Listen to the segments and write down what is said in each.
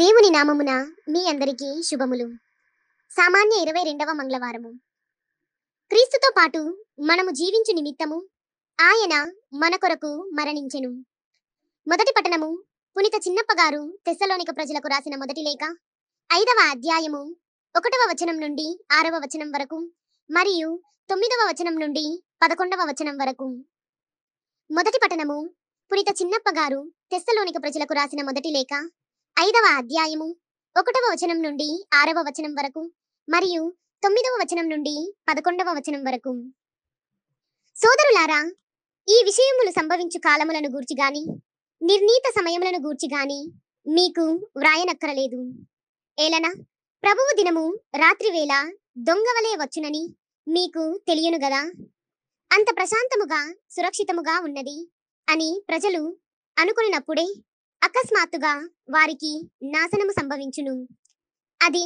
దేవుని నామమున మీ అందరికీ శుభములు సామాన్య ఇరవై రెండవ మంగళవారము క్రీస్తుతో పాటు మనము జీవించు నిమిత్తము ఆయన మన కొరకు మరణించెను మొదటి పట్టణము పునిత చిన్నప్పగారు తెస్సలోనిక ప్రజలకు రాసిన మొదటి లేఖ ఐదవ అధ్యాయము ఒకటవ వచనం నుండి ఆరవ వచనం వరకు మరియు తొమ్మిదవ వచనం నుండి పదకొండవ వచనం వరకు మొదటి పట్టణము పునిత చిన్నప్పగారు తెస్సలోనిక ప్రజలకు రాసిన మొదటి లేఖ ఐదవ అధ్యాయము ఒకటవ వచనం నుండి ఆరవ వచనం వరకు మరియు తొమ్మిదవ వచనం నుండి పదకొండవ వచనం వరకు సోదరులారా ఈ విషయములు సంభవించు కాలములను గూర్చి గాని నిర్ణీత సమయములను గూర్చి గాని మీకు వ్రాయనక్కరలేదు ఏలన ప్రభువు దినము రాత్రివేళ దొంగవలే వచ్చునని మీకు తెలియను గదా అంత ప్రశాంతముగా సురక్షితముగా ఉన్నది అని ప్రజలు అనుకున్నప్పుడే అకస్మాత్తుగా వారికి నాశనము సంభవించును అది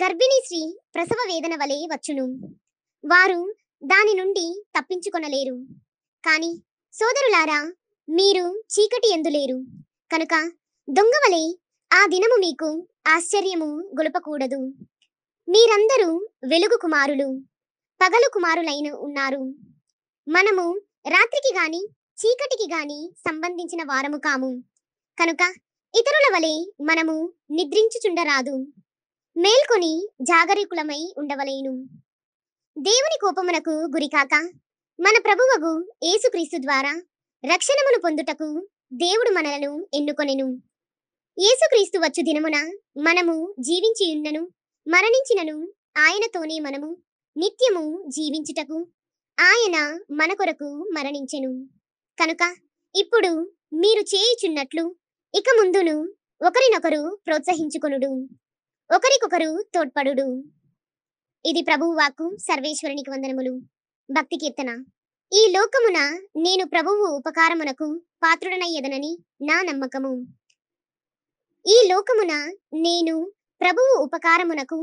గర్భిణీ స్త్రీ ప్రసవ వేదన వలె వచ్చును వారు దాని నుండి తప్పించుకొనలేరు కాని సోదరులారా మీరు చీకటి ఎందులేరు కనుక దొంగవలే ఆ దినము మీకు ఆశ్చర్యము గొలపకూడదు మీరందరూ వెలుగు కుమారులు పగలు కుమారులైన ఉన్నారు మనము రాత్రికి గాని చీకటికి గాని సంబంధించిన వారము కాము కనుక ఇతరుల వలె మనము నిద్రించుచుండరాదు మేల్కొని జాగరూకులమై ఉండవలేను దేవుని కోపమునకు గురికాక మన ప్రభువగు యేసుక్రీస్తు ద్వారా రక్షణమును పొందుటకు దేవుడు మనలను ఎన్నుకొనెను యేసుక్రీస్తు వచ్చు దినమున మనము జీవించియుండను మరణించినను ఆయనతోనే మనము నిత్యము జీవించుటకు ఆయన మన కొరకు మరణించెను కనుక ఇప్పుడు మీరు చేయుచున్నట్లు ఇక ముందును ఒకరినొకరు ప్రోత్సహించుకొనుడు ఒకరికొకరు తోడ్పడుడు ఇది ప్రభు వాక్కు సర్వేశ్వరునికి వందనములు భక్తి కీర్తన ఈ లోకమున నేను ప్రభువు ఉపకారమునకు పాత్రుడనయ్యదనని నా నమ్మకము ఈ లోకమున నేను ప్రభువు ఉపకారమునకు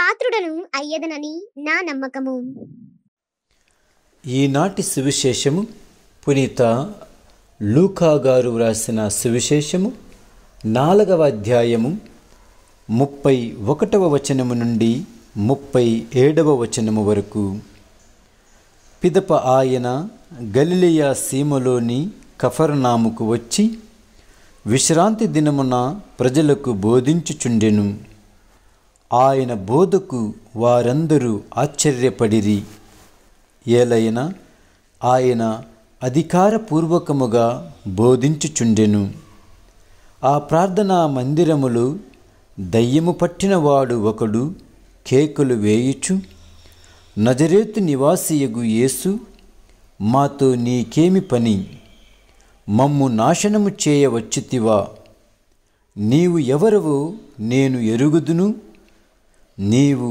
పాత్రుడను అయ్యదనని నా నమ్మకము ఈనాటి సువిశేషము పునీత లూకా గారు వ్రాసిన సువిశేషము నాలుగవ అధ్యాయము ముప్పై ఒకటవ వచనము నుండి ముప్పై ఏడవ వచనము వరకు పిదప ఆయన గలిలియా సీమలోని కఫర్నాముకు వచ్చి విశ్రాంతి దినమున ప్రజలకు బోధించుచుండెను ఆయన బోధకు వారందరూ ఆశ్చర్యపడిరి ఏలైనా ఆయన అధికారపూర్వకముగా బోధించుచుండెను ఆ ప్రార్థనా మందిరములు దయ్యము పట్టినవాడు ఒకడు కేకులు వేయుచు నజరేతు నివాసియగు యేసు మాతో నీకేమి పని మమ్ము నాశనము చేయవచ్చుతివా నీవు ఎవరవు నేను ఎరుగుదును నీవు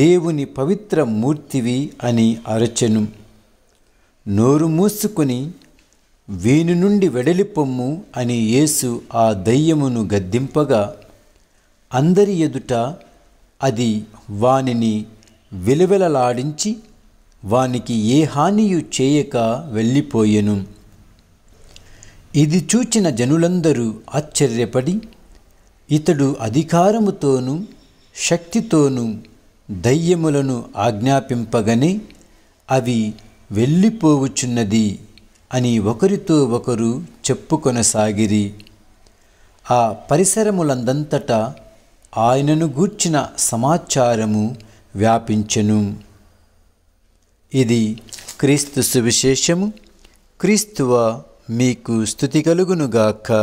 దేవుని పవిత్ర మూర్తివి అని అరచెను నోరు మూసుకుని వీని నుండి వెడలిపొమ్ము అని యేసు ఆ దయ్యమును గద్దింపగా అందరి ఎదుట అది వానిని విలవెలలాడించి వానికి ఏ హానియు చేయక వెళ్ళిపోయెను ఇది చూచిన జనులందరూ ఆశ్చర్యపడి ఇతడు అధికారముతోనూ శక్తితోనూ దయ్యములను ఆజ్ఞాపింపగనే అవి వెళ్ళిపోవుచున్నది అని ఒకరితో ఒకరు చెప్పుకొనసాగిరి ఆ పరిసరములందంతటా ఆయనను గూర్చిన సమాచారము వ్యాపించెను ఇది క్రీస్తు సువిశేషము క్రీస్తువ మీకు స్థుతి కలుగునుగాక